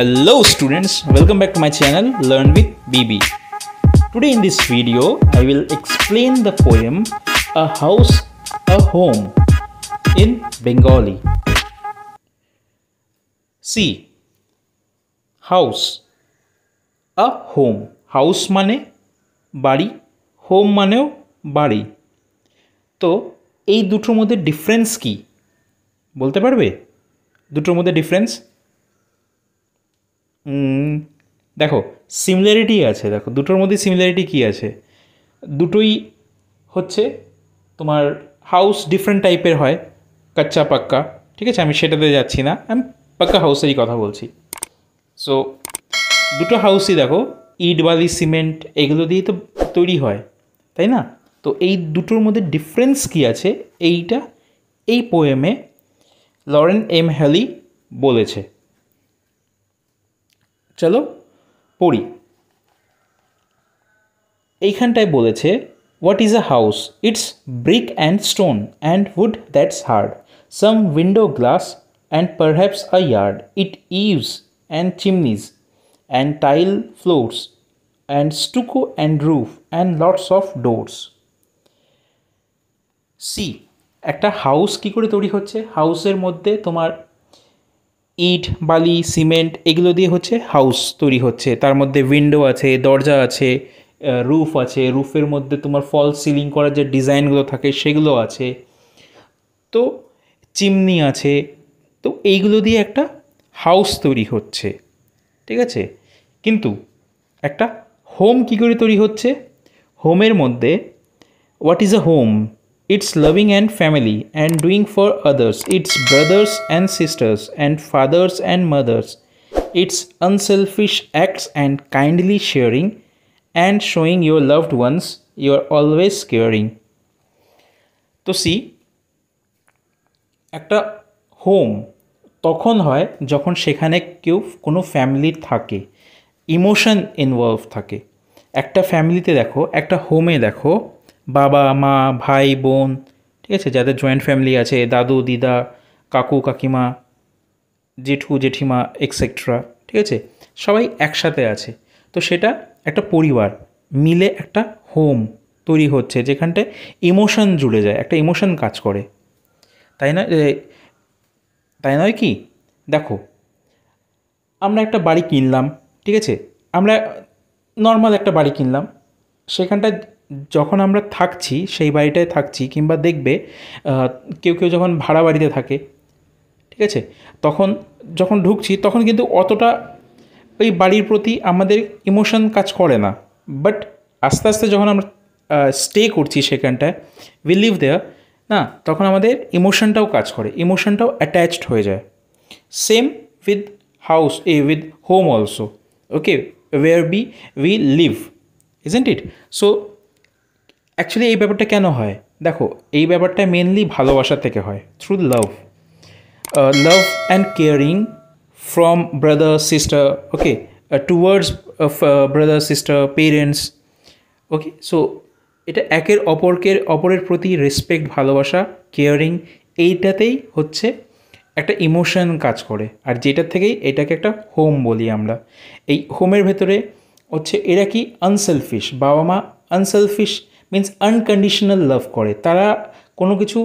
Hello students, welcome back to my channel Learn with BB. Today in this video, I will explain the poem A House, A Home in Bengali. See, house, a home. House মানে বাড়ি home মানেও বাড়ি তো এই দুটোর মধ্যে difference কি বলতে পারবে দুটোর মধ্যে ডিফারেন্স দেখো সিমিলারিটি আছে দেখো দুটোর মধ্যে সিমিলারিটি কী আছে দুটোই হচ্ছে তোমার হাউস ডিফারেন্ট টাইপের হয় কাচ্চা পাক্কা ঠিক আছে আমি সেটাতে যাচ্ছি না আমি পাক্কা হাউসেরই কথা বলছি সো দুটো হাউসই দেখো ইট বালি সিমেন্ট এগুলো দিয়েই তো তৈরি হয় তাই না তো এই দুটোর মধ্যে ডিফারেন্স কী আছে এইটা এই পোয়েমে লরেন এম হ্যালি বলেছে চলো পড়ি এইখানটায় বলেছে what is a house it's brick and stone and wood that's hard some window glass and perhaps a yard it eaves and chimneys and tile floors and stucco and roof and lots of doors see একটা house কি করে তৈরি হচ্ছে হাউসের মধ্যে তোমার ইট বালি cement এগুলো দিয়ে হচ্ছে হাউস তৈরি হচ্ছে তার মধ্যে উইন্ডো আছে দরজা আছে রুফ আছে রুফের মধ্যে তোমার ফল সিলিং করার যে ডিজাইনগুলো থাকে সেগুলো আছে তো চিমনি আছে তো এইগুলো দিয়ে একটা হাউস তৈরি হচ্ছে ঠিক আছে কিন্তু একটা হোম কী করে তৈরি হচ্ছে হোমের মধ্যে what is a home It's loving and family and doing for others. It's brothers and sisters and fathers and mothers. It's unselfish acts and kindly sharing and showing your loved ones you're always caring. তো see একটা home তখন হয় যখন সেখানে কেউ কোনো ফ্যামিলির থাকে ইমোশন ইনভলভ থাকে একটা ফ্যামিলিতে দেখো একটা হোমে দেখো বাবা মা ভাই বোন ঠিক আছে যাদের জয়েন্ট ফ্যামিলি আছে দাদু দিদা কাকু কাকিমা জেঠু জেঠিমা এক্সেট্রা ঠিক আছে সবাই একসাথে আছে তো সেটা একটা পরিবার মিলে একটা হোম তৈরি হচ্ছে যেখানটায় ইমোশন জুড়ে যায় একটা ইমোশন কাজ করে তাই না তাই নয় কি দেখো আমরা একটা বাড়ি কিনলাম ঠিক আছে আমরা নর্মাল একটা বাড়ি কিনলাম সেখানটায় যখন আমরা থাকছি সেই বাড়িটায় থাকছি কিংবা দেখবে কেউ কেউ যখন ভাড়া বাড়িতে থাকে ঠিক আছে তখন যখন ঢুকছি তখন কিন্তু অতটা ওই বাড়ির প্রতি আমাদের ইমোশন কাজ করে না বাট আস্তে আস্তে যখন আমরা স্টে করছি সেখানটায় উই লিভ দেয়ার না তখন আমাদের ইমোশনটাও কাজ করে ইমোশনটাও অ্যাটাচড হয়ে যায় same with house a with home also okay wherever we live isn't it so actually এই ব্যাপারটা কেন হয় দেখো এই ব্যাপারটা মেনলি ভালোবাসা থেকে হয় through love love and caring from brother sister okay towards brother sister parents okay so এটা একের অপরকে অপরের প্রতি রেসপেক্ট ভালোবাসা কেয়ারিং এইটাতেই হচ্ছে একটা ইমোশন কাজ করে আর যেটার থেকেই এটাকে একটা হোম বলি আমরা এই হোমের ভেতরে হচ্ছে এরা কি আনসেলফিশ বাবা মা আনসেলফিশ মিন্স আনকন্ডিশনাল লাভ করে তারা কোনো কিছু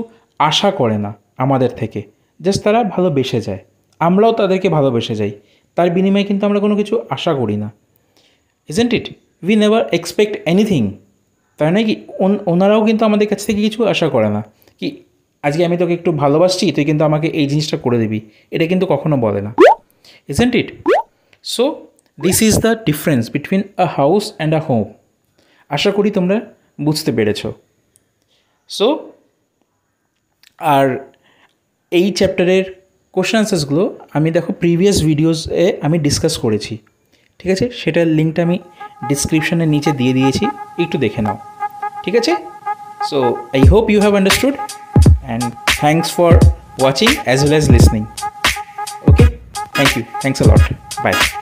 আশা করে না আমাদের থেকে জাস্ট তারা ভালোবেসে যায় আমরাও তাদেরকে ভালোবেসে যাই তার বিনিময়ে কিন্তু আমরা কোনো কিছু আশা করি না isn't it we never expect anything তাই নাকি কি ওনারাও কিন্তু আমাদের কাছ থেকে কিছু আশা করে না কি আজকে আমি তোকে একটু ভালোবাসছি তুই কিন্তু আমাকে এই জিনিসটা করে দিবি এটা কিন্তু কখনো বলে না isn't it so this is the difference between a house and a home আশা করি তোমরা বুঝতে পেরেছ সো আর এই চ্যাপ্টারের কোশ্চেন আনসার্সগুলো আমি দেখো প্রিভিয়াস ভিডিওসে আমি ডিসকাস করেছি ঠিক আছে সেটার লিঙ্কটা আমি ডিসক্রিপশানের নিচে দিয়ে দিয়েছি একটু দেখে নাও ঠিক আছে so I hope you have understood and thanks for watching as well as listening okay thank you thanks a lot by